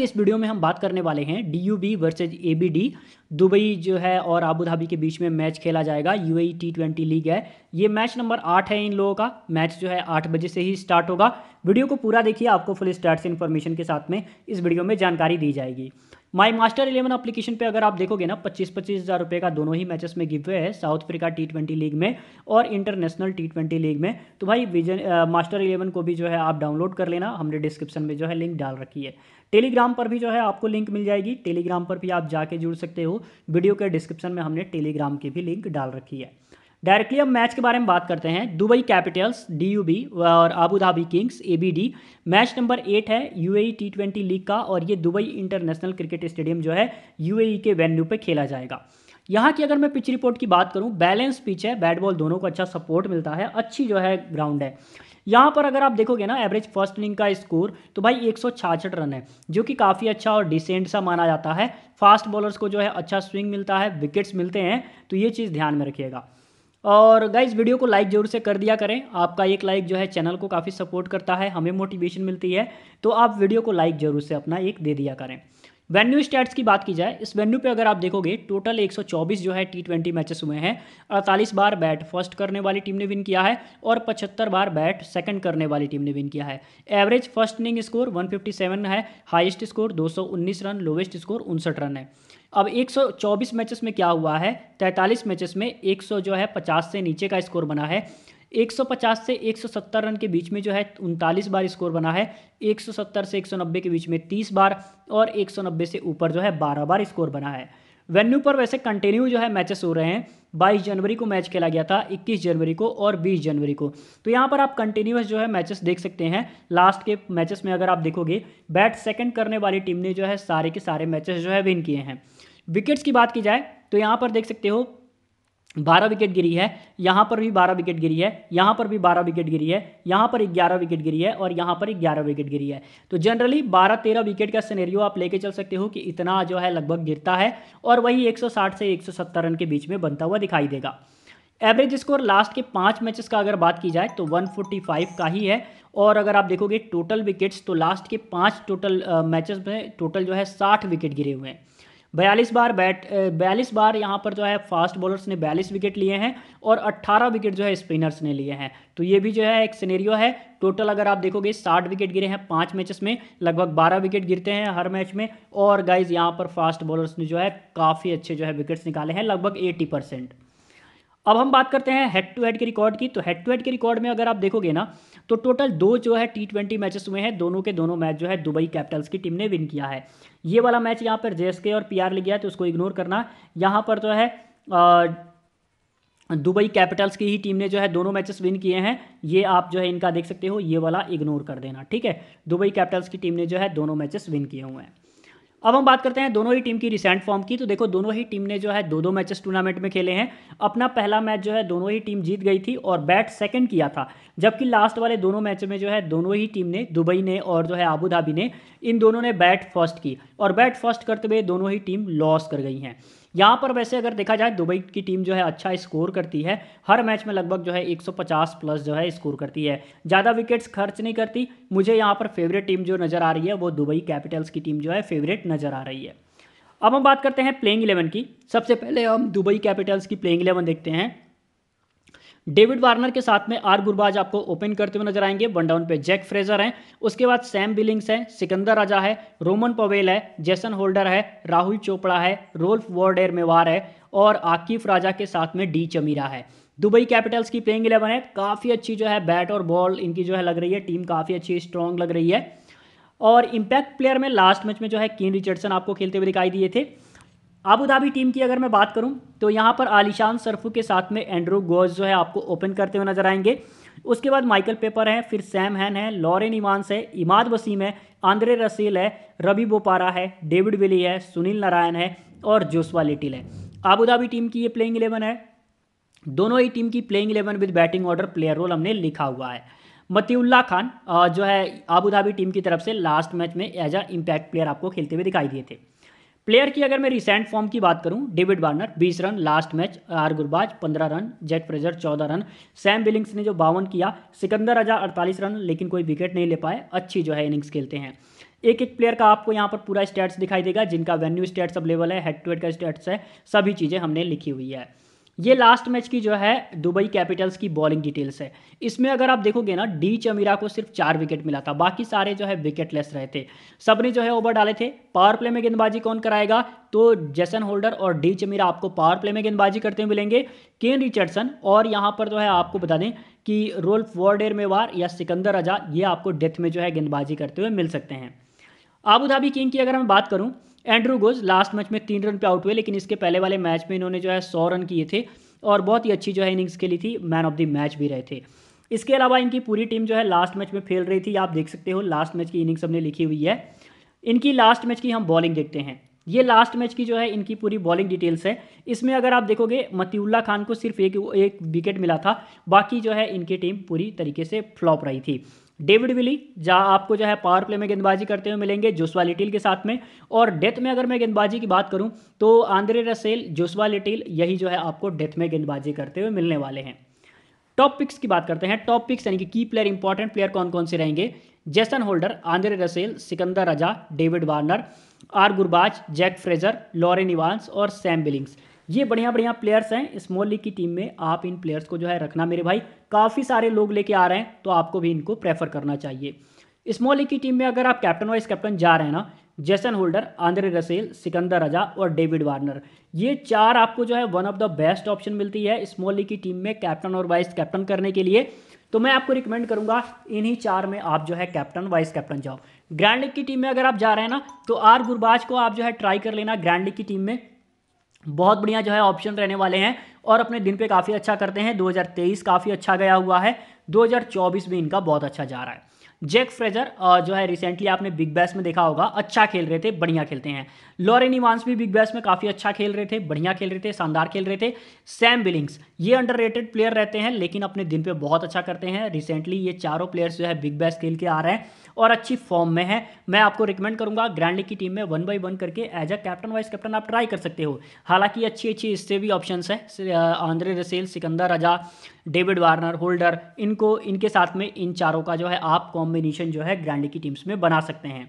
कि इस वीडियो में हम बात करने वाले हैं D U B versus A B D Dubai जो है और आबू धाबी के बीच में मैच खेला जाएगा U A T twenty league है ये मैच नंबर आठ है इन लोगों का मैच जो है आठ बजे से ही स्टार्ट होगा वीडियो को पूरा देखिए आपको फुल स्टार्ट से इन्फॉर्मेशन के साथ में इस वीडियो में जानकारी दी जाएगी माई मास्टर इलेवन अप्लीकेशन पे अगर आप देखोगे ना पच्चीस पच्चीस हज़ार रुपये का दोनों ही मैचेस में गिव हुए है South Africa T twenty league में और इंटरनेशनल टी ट्वेंटी लीग में तो भाई विजन मास्टर इलेवन को भी जो है आप डाउनलोड कर लेना हमने डिस्क्रिप्शन में जो है लिंक डाल रखी है टेलीग्राम पर भी जो है आपको लिंक मिल जाएगी टेलीग्राम पर भी आप जाके जुड़ सकते हो वीडियो के डिस्क्रिप्शन में हमने टेलीग्राम की भी लिंक डाल रखी है डायरेक्टली हम मैच के बारे में बात करते हैं दुबई कैपिटल्स डीयूबी और Abu Dhabi Kings ABD match number eight है यूएई टी ट्वेंटी लीग का और ये दुबई इंटरनेशनल क्रिकेट स्टेडियम जो है यूएई e के वेन्यू पे खेला जाएगा यहाँ की अगर मैं पिच रिपोर्ट की बात करूँ बैलेंस पिच है बैट बॉल दोनों को अच्छा सपोर्ट मिलता है अच्छी जो है ग्राउंड है यहाँ पर अगर आप देखोगे ना एवरेज फर्स्ट इनिंग का स्कोर तो भाई एक रन है जो कि काफ़ी अच्छा और डिसेंट सा माना जाता है फास्ट बॉलर्स को जो है अच्छा स्विंग मिलता है विकेट्स मिलते हैं तो ये चीज़ ध्यान में रखिएगा और गाइज वीडियो को लाइक ज़रूर से कर दिया करें आपका एक लाइक जो है चैनल को काफ़ी सपोर्ट करता है हमें मोटिवेशन मिलती है तो आप वीडियो को लाइक ज़रूर से अपना एक दे दिया करें वेन्यू स्टैट्स की बात की जाए इस वेन्यू पे अगर आप देखोगे टोटल 124 जो है टी ट्वेंटी मैचेस हुए हैं अड़तालीस बार बैट फर्स्ट करने वाली टीम ने विन किया है और पचहत्तर बार बैट सेकंड करने वाली टीम ने विन किया है एवरेज फर्स्ट इनिंग स्कोर 157 है highest score 219 run lowest score उनसठ रन है अब 124 मैचेस में क्या हुआ है तैंतालीस मैचेस में 100 जो है 50 से नीचे का स्कोर बना है 150 से 170 रन के बीच में जो है उनतालीस बार स्कोर बना है 170 से 190 के बीच में 30 बार और 190 से ऊपर जो है 12 बार स्कोर बना है वेन्यू पर वैसे कंटिन्यू जो है मैचेस हो रहे हैं 22 जनवरी को मैच खेला गया था 21 जनवरी को और 20 जनवरी को तो यहाँ पर आप कंटिन्यूस जो है मैचेस देख सकते हैं लास्ट के मैचेस में अगर आप देखोगे बैट सेकंड करने वाली टीम ने जो है सारे के सारे मैचेस जो है विन किए हैं विकेट्स की बात की जाए तो यहाँ पर देख सकते हो बारह विकेट गिरी है यहाँ पर भी बारह विकेट गिरी है यहाँ पर भी बारह विकेट गिरी है यहाँ पर ग्यारह विकेट गिरी है और यहाँ पर ग्यारह विकेट गिरी है तो जनरली बारह तेरह विकेट का सिनेरियो आप लेके चल सकते हो कि इतना जो है लगभग गिरता है और वही 160 से 170 रन के बीच में बनता हुआ दिखाई देगा एवरेज स्कोर लास्ट के पाँच मैचेस का अगर बात की जाए तो 145 का ही है और अगर आप देखोगे टोटल विकेट्स तो लास्ट के पाँच टोटल मैचेस में टोटल जो है साठ विकेट गिरे हुए हैं बयालीस बार बैट बयालीस बार यहाँ पर जो है फास्ट बॉलर्स ने बयालीस विकेट लिए हैं और अट्ठारह विकेट जो है स्पिनर्स ने लिए हैं तो ये भी जो है एक सिनेरियो है टोटल अगर आप देखोगे साठ विकेट गिरे हैं पाँच मैचेस में लगभग बारह विकेट गिरते हैं हर मैच में और गाइज यहाँ पर फास्ट बॉलर्स ने जो है काफ़ी अच्छे जो है विकेट्स निकाले हैं लगभग एटी परसेंट अब हम बात करते हैं हेड टू हेड के रिकॉर्ड की तो हेड टू हेड के रिकॉर्ड में अगर आप देखोगे ना तो टोटल दो जो है टी ट्वेंटी मैचेस हुए हैं दोनों के दोनों मैच जो है दुबई कैपिटल्स की टीम ने विन किया है ये वाला मैच यहाँ पर जेएसके और पीआर ले गया तो उसको इग्नोर करना यहाँ पर जो है दुबई कैपिटल्स की ही टीम ने जो है दोनों मैचेस विन किए हैं ये आप जो है इनका देख सकते हो ये वाला इग्नोर कर देना ठीक है दुबई कैपिटल्स की टीम ने जो है दोनों मैचेस विन किए हुए हैं अब हम बात करते हैं दोनों ही टीम की रिसेंट फॉर्म की तो देखो दोनों ही टीम ने जो है दो दो मैचेस टूर्नामेंट में खेले हैं अपना पहला मैच जो है दोनों ही टीम जीत गई थी और बैट सेकंड किया था जबकि लास्ट वाले दोनों मैच में जो है दोनों ही टीम ने दुबई ने और जो है आबू धाबी ने इन दोनों ने बैट फर्स्ट की और बैट फर्स्ट करते हुए दोनों ही टीम लॉस कर गई हैं यहाँ पर वैसे अगर देखा जाए दुबई की टीम जो है अच्छा स्कोर करती है हर मैच में लगभग जो है 150 प्लस जो है स्कोर करती है ज़्यादा विकेट्स खर्च नहीं करती मुझे यहाँ पर फेवरेट टीम जो नज़र आ रही है वो दुबई कैपिटल्स की टीम जो है फेवरेट नज़र आ रही है अब हम बात करते हैं प्लेइंग इलेवन की सबसे पहले हम दुबई कैपिटल्स की प्लेइंग इलेवन देखते हैं डेविड वार्नर के साथ में आर गुरबाज आपको ओपन करते हुए नजर आएंगे वन डाउन पे जैक फ्रेजर हैं उसके बाद सैम बिलिंग्स हैं सिकंदर राजा है रोमन पवेल है जेसन होल्डर है राहुल चोपड़ा है रोल्फ वॉर्डेर मेवार है और आकिफ राजा के साथ में डी चमीरा है दुबई कैपिटल्स की प्लेइंग इलेवन है काफ़ी अच्छी जो है बैट और बॉल इनकी जो है लग रही है टीम काफ़ी अच्छी स्ट्रॉन्ग लग रही है और इम्पैक्ट प्लेयर में लास्ट मैच में जो है किन रिचर्डसन आपको खेलते हुए दिखाई दिए थे आबू धाबी टीम की अगर मैं बात करूं तो यहाँ पर आलिशान सरफू के साथ में एंड्रू गोज जो है आपको ओपन करते हुए नजर आएंगे उसके बाद माइकल पेपर है फिर सैम हैन है लॉरेन इमानस है इमाद वसीम है आंद्रे रसील है रवि बोपारा है डेविड विली है सुनील नारायण है और जोसवा लिटिल है आबूधाबी टीम की ये प्लेइंग इलेवन है दोनों ही टीम की playing eleven with batting order player role हमने लिखा हुआ है मतीउल्ला खान जो है आबूधाबी टीम की तरफ से लास्ट मैच में एज अ इम्पैक्ट प्लेयर आपको खेलते हुए दिखाई दिए थे प्लेयर की अगर मैं रिसेंट फॉर्म की बात करूं David Warner 20 run last match R Gurbaz 15 run Jake Fraser 14 run Sam Billings ने जो बावन किया सिकंदर राजा 48 रन लेकिन कोई विकेट नहीं ले पाए अच्छी जो है इनिंग्स खेलते हैं एक एक प्लेयर का आपको यहाँ पर पूरा स्टेट्स दिखाई देगा जिनका वेन्यू स्टेट्स अवेलेबल है हेड टू हेड का स्टेट्स है सभी चीज़ें हमने लिखी हुई है ये लास्ट मैच की जो है दुबई कैपिटल्स की बॉलिंग डिटेल्स है इसमें अगर आप देखोगे ना डी चमीरा को सिर्फ चार विकेट मिला था बाकी सारे जो है विकेट लेस रहे थे सबने जो है ओवर डाले थे पावर प्ले में गेंदबाजी कौन कराएगा तो जैसन होल्डर और डी चमीरा आपको पावर प्ले में गेंदबाजी करते हुए मिलेंगे केन रिचर्डसन और यहाँ पर जो है आपको बता दें कि रोल्फ वॉर्डेर मेवार या सिकंदर अजा ये आपको डेथ में जो है गेंदबाजी करते हुए मिल सकते हैं आबू धाबी किंग की अगर मैं बात करूँ एंड्रू गोज लास्ट मैच में तीन रन पे आउट हुए लेकिन इसके पहले वाले मैच में इन्होंने जो है सौ रन किए थे और बहुत ही अच्छी जो है इनिंग्स खेली थी मैन ऑफ द मैच भी रहे थे इसके अलावा इनकी पूरी टीम जो है लास्ट मैच में फेल रही थी आप देख सकते हो लास्ट मैच की इनिंग्स हमने लिखी हुई है इनकी लास्ट मैच की हम बॉलिंग देखते हैं ये लास्ट मैच की जो है इनकी पूरी बॉलिंग डिटेल्स है इसमें अगर आप देखोगे मतीउल्ला खान को सिर्फ एक एक विकेट मिला था बाकी जो है इनकी टीम पूरी तरीके से फ्लॉप रही थी डेविड विली जहाँ आपको जो है पावर प्ले में गेंदबाजी करते हुए मिलेंगे जोसवा लिटिल के साथ में और डेथ में अगर मैं गेंदबाजी की बात करूं तो आंद्रे रसेल जोसवा लिटिल यही जो है आपको डेथ में गेंदबाजी करते हुए मिलने वाले हैं टॉप पिक्स की बात करते हैं टॉप पिक्स यानी कि की प्लेयर इंपॉर्टेंट प्लेयर कौन कौन से रहेंगे Jason Holder Andre Russell Sikandar Raza David Warner R Gurbaz Jake Fraser Laurie Evans और सैम बिलिंग्स ये बढ़िया बढ़िया प्लेयर्स हैं स्मॉल लीग की टीम में आप इन प्लेयर्स को जो है रखना मेरे भाई काफ़ी सारे लोग लेके आ रहे हैं तो आपको भी इनको प्रेफर करना चाहिए स्मॉल लीग की टीम में अगर आप कैप्टन वाइस कैप्टन जा रहे हैं ना Jason Holder Andre Russell Sikandar Raza और डेविड वार्नर ये चार आपको जो है one of the best option मिलती है स्मॉल लीग की टीम में कैप्टन और वाइस कैप्टन करने के लिए तो मैं आपको रिकमेंड करूंगा इन्हीं चार में आप जो है कैप्टन वाइस कैप्टन जाओ ग्रैंड लीग की टीम में अगर आप जा रहे हैं ना तो आर गुरबाज को आप जो है ट्राई कर लेना ग्रैंड लीग की टीम में बहुत बढ़िया जो है ऑप्शन रहने वाले हैं और अपने दिन पे काफ़ी अच्छा करते हैं 2023 काफ़ी अच्छा गया हुआ है 2024 भी इनका बहुत अच्छा जा रहा है जैक फ्रेजर जो है रिसेंटली आपने बिग बैस में देखा होगा अच्छा खेल रहे थे बढ़िया खेलते हैं लॉरेन इवांस भी बिग बैस में काफ़ी अच्छा खेल रहे थे बढ़िया खेल रहे थे शानदार खेल रहे थे सैम बिलिंग्स ये अंडर प्लेयर रहते हैं लेकिन अपने दिन पर बहुत अच्छा करते हैं रिसेंटली ये चारों प्लेयर्स जो है बिग बैस खेल के आ रहे हैं और अच्छी फॉर्म में है मैं आपको रिकमेंड करूंगा ग्रैंड लीग की टीम में वन बाई वन करके as a captain vice captain आप ट्राई कर सकते हो हालांकि अच्छी अच्छी इससे भी ऑप्शन है Andre Russell Sikandar Raza David Warner Holder इनको इनके साथ में इन चारों का जो है आप कॉम कॉम्बिनेशन जो है ग्रैंड की टीम्स में बना सकते हैं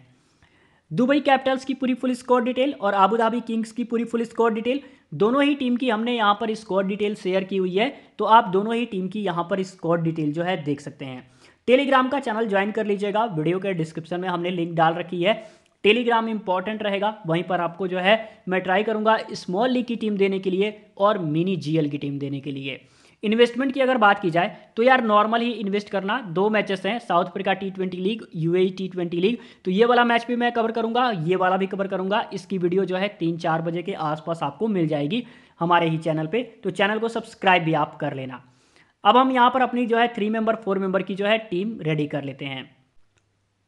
दुबई कैपिटल्स की पूरी फुल स्कोर डिटेल और आबूधाबी किंग्स की पूरी फुल स्कोर डिटेल दोनों ही टीम की हमने यहाँ पर स्कोर डिटेल शेयर की हुई है तो आप दोनों ही टीम की यहाँ पर स्कोर डिटेल जो है देख सकते हैं टेलीग्राम का चैनल ज्वाइन कर लीजिएगा वीडियो के डिस्क्रिप्शन में हमने लिंक डाल रखी है टेलीग्राम इंपॉर्टेंट रहेगा वहीं पर आपको जो है मैं ट्राई करूंगा स्मॉल लीग की टीम देने के लिए और मिनी जीएल की टीम देने के लिए इन्वेस्टमेंट की अगर बात की जाए तो यार नॉर्मल ही इन्वेस्ट करना दो मैचेस हैं South Africa T twenty league UAE T twenty league तो ये वाला मैच भी मैं कवर करूंगा ये वाला भी कवर करूंगा इसकी वीडियो जो है तीन चार बजे के आसपास आपको मिल जाएगी हमारे ही चैनल पर तो चैनल को सब्सक्राइब भी आप कर लेना अब हम यहाँ पर अपनी जो है थ्री मेंबर फोर मेंबर की जो है टीम रेडी कर लेते हैं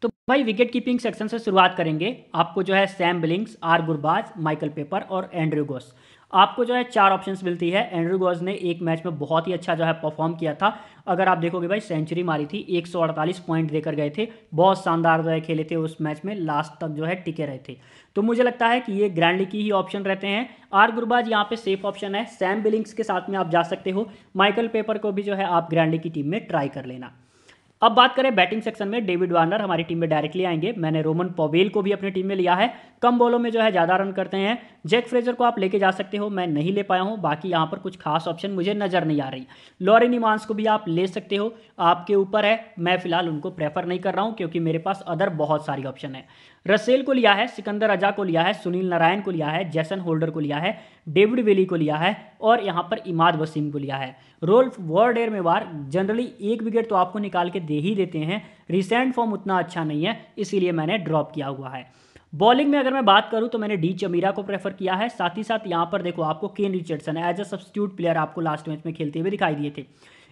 तो भाई विकेट कीपिंग सेक्शन से शुरुआत करेंगे आपको जो है Sam Billings R Gurbaz Michael Pepper और एंड्रू गोस आपको जो है चार ऑप्शंस मिलती है एंड्रू गॉज ने एक मैच में बहुत ही अच्छा जो है परफॉर्म किया था अगर आप देखोगे भाई सेंचुरी मारी थी 148 पॉइंट देकर गए थे बहुत शानदार जो है खेले थे उस मैच में लास्ट तक जो है टिके रहे थे तो मुझे लगता है कि ये ग्रैंडली की ही ऑप्शन रहते हैं आर गुरबाज यहाँ पे सेफ ऑप्शन है सैम बिलिंग्स के साथ में आप जा सकते हो माइकल पेपर को भी जो है आप ग्रैंडली की टीम में ट्राई कर लेना अब बात करें बैटिंग सेक्शन में डेविड वार्नर हमारी टीम में डायरेक्टली आएंगे मैंने रोमन पोवेल को भी अपनी टीम में लिया है कम बॉलों में जो है ज़्यादा रन करते हैं जैक फ्रेजर को आप लेके जा सकते हो मैं नहीं ले पाया हूँ बाकी यहाँ पर कुछ खास ऑप्शन मुझे नज़र नहीं आ रही लॉरिन इमांस को भी आप ले सकते हो आपके ऊपर है मैं फिलहाल उनको प्रेफर नहीं कर रहा हूँ क्योंकि मेरे पास अदर बहुत सारी ऑप्शन है रसेल को लिया है सिकंदर अजा को लिया है सुनील नारायण को लिया है जैसन होल्डर को लिया है डेविड वेली को लिया है और यहाँ पर इमाद वसीम को लिया है रोल वर्ल्ड एयर में वार जनरली एक विकेट तो आपको निकाल के दे ही देते हैं रिसेंट फॉर्म उतना अच्छा नहीं है इसीलिए मैंने ड्रॉप किया हुआ है बॉलिंग में अगर मैं बात करूं तो मैंने डी चमीरा को प्रेफर किया है साथ ही साथ यहां पर देखो आपको Kane Richardson as a substitute player आपको लास्ट मैच में खेलते हुए दिखाई दिए थे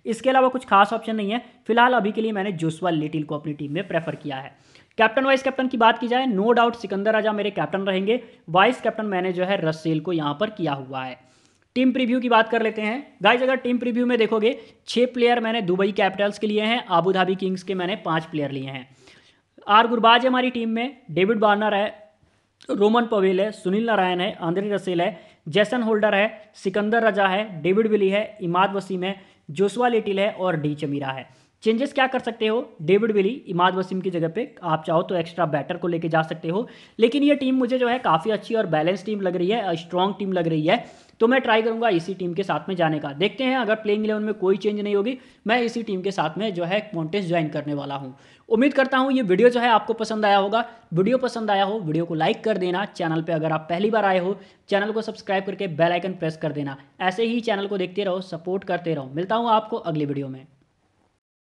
इसके अलावा कुछ खास ऑप्शन नहीं है फिलहाल अभी के लिए मैंने जोसवा लिटिल को अपनी टीम में प्रेफर किया है कैप्टन वाइस कैप्टन की बात की जाए नो डाउट सिकंदर राजा मेरे कैप्टन रहेंगे वाइस कैप्टन मैंने जो है रसेल को यहाँ पर किया हुआ है टीम प्रीव्यू की बात कर लेते हैं गाइज अगर टीम प्रीव्यू में देखोगे छः प्लेयर मैंने दुबई कैपिटल्स के लिए हैं आबू धाबी किंग्स के मैंने पाँच प्लेयर लिए हैं आर गुरबाज है हमारी टीम में डेविड बार्नर है रोमन पवेल है सुनील नारायण है आंद्रे रसेल है जैसन होल्डर है सिकंदर रजा है डेविड विली है इमाद वसीम है जोसवा लिटिल है और डी चमीरा है चेंजेस क्या कर सकते हो डेविड विली इमाद वसीम की जगह पे आप चाहो तो एक्स्ट्रा बैटर को लेके जा सकते हो लेकिन ये टीम मुझे जो है काफ़ी अच्छी और बैलेंस टीम लग रही है स्ट्रॉन्ग टीम लग रही है तो मैं ट्राई करूंगा इसी टीम के साथ में जाने का देखते हैं अगर प्लेइंग इलेवन में कोई चेंज नहीं होगी मैं इसी टीम के साथ में जो है कॉन्टेस्ट ज्वाइन करने वाला हूँ उम्मीद करता हूँ ये वीडियो जो है आपको पसंद आया होगा वीडियो पसंद आया हो वीडियो को लाइक कर देना चैनल पर अगर आप पहली बार आए हो चैनल को सब्सक्राइब करके बेलाइकन प्रेस कर देना ऐसे ही चैनल को देखते रहो सपोर्ट करते रहो मिलता हूँ आपको अगली वीडियो में